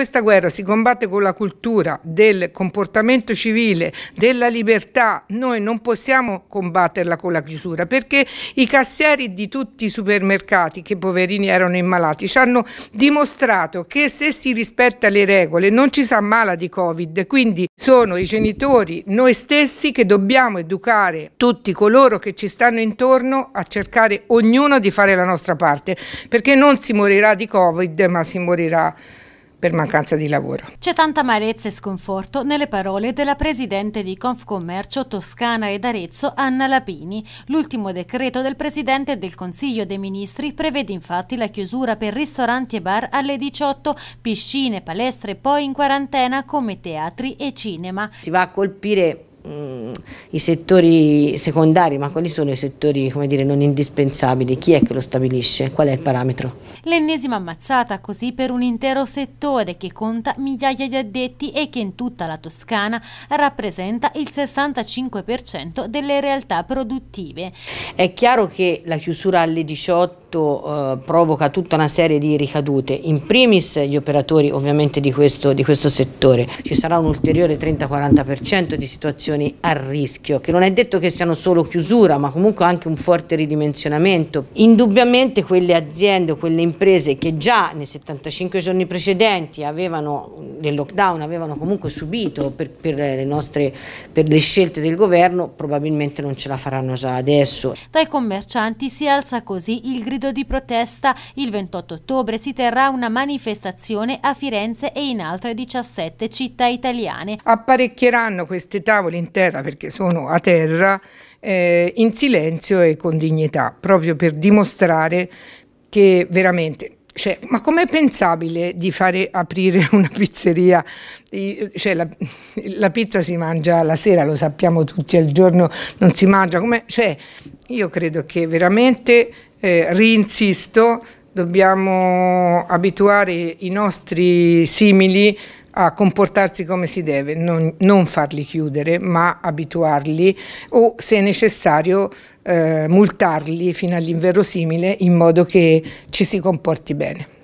questa guerra si combatte con la cultura del comportamento civile, della libertà, noi non possiamo combatterla con la chiusura perché i cassieri di tutti i supermercati, che poverini erano immalati, ci hanno dimostrato che se si rispetta le regole non ci si ammala di Covid, quindi sono i genitori, noi stessi che dobbiamo educare tutti coloro che ci stanno intorno a cercare ognuno di fare la nostra parte, perché non si morirà di Covid ma si morirà per mancanza di lavoro. C'è tanta amarezza e sconforto nelle parole della presidente di Confcommercio Toscana ed Arezzo, Anna Lapini. L'ultimo decreto del presidente del Consiglio dei Ministri prevede infatti la chiusura per ristoranti e bar alle 18, piscine, palestre poi in quarantena come teatri e cinema. Si va a colpire mh, mm, i settori secondari, ma quali sono i settori dire, non indispensabili? Chi è che lo stabilisce? Qual è il parametro? L'ennesima ammazzata così per un intero settore che conta migliaia di addetti e che in tutta la Toscana rappresenta il 65% delle realtà produttive. È chiaro che la chiusura alle 18 eh, provoca tutta una serie di ricadute, in primis gli operatori ovviamente di questo, di questo settore, ci sarà un ulteriore 30-40% di situazioni situazioni a rischio, che non è detto che siano solo chiusura, ma comunque anche un forte ridimensionamento. Indubbiamente quelle aziende o quelle imprese che già nei 75 giorni precedenti avevano, nel lockdown, avevano comunque subito per, per, le nostre, per le scelte del governo, probabilmente non ce la faranno già adesso. Dai commercianti si alza così il grido di protesta. Il 28 ottobre si terrà una manifestazione a Firenze e in altre 17 città italiane. Apparecchieranno queste tavole in terra perché sono a terra, eh, in silenzio e con dignità, proprio per dimostrare che veramente cioè, ma com'è pensabile di fare aprire una pizzeria? Cioè, la, la, pizza si mangia la sera, lo sappiamo tutti, al giorno non si mangia. Cioè, io credo che veramente, eh, reinsisto, dobbiamo abituare i nostri simili a comportarsi come si deve, non, non farli chiudere, ma abituarli o se necessario eh, multarli fino all'inverosimile in modo che ci si comporti bene.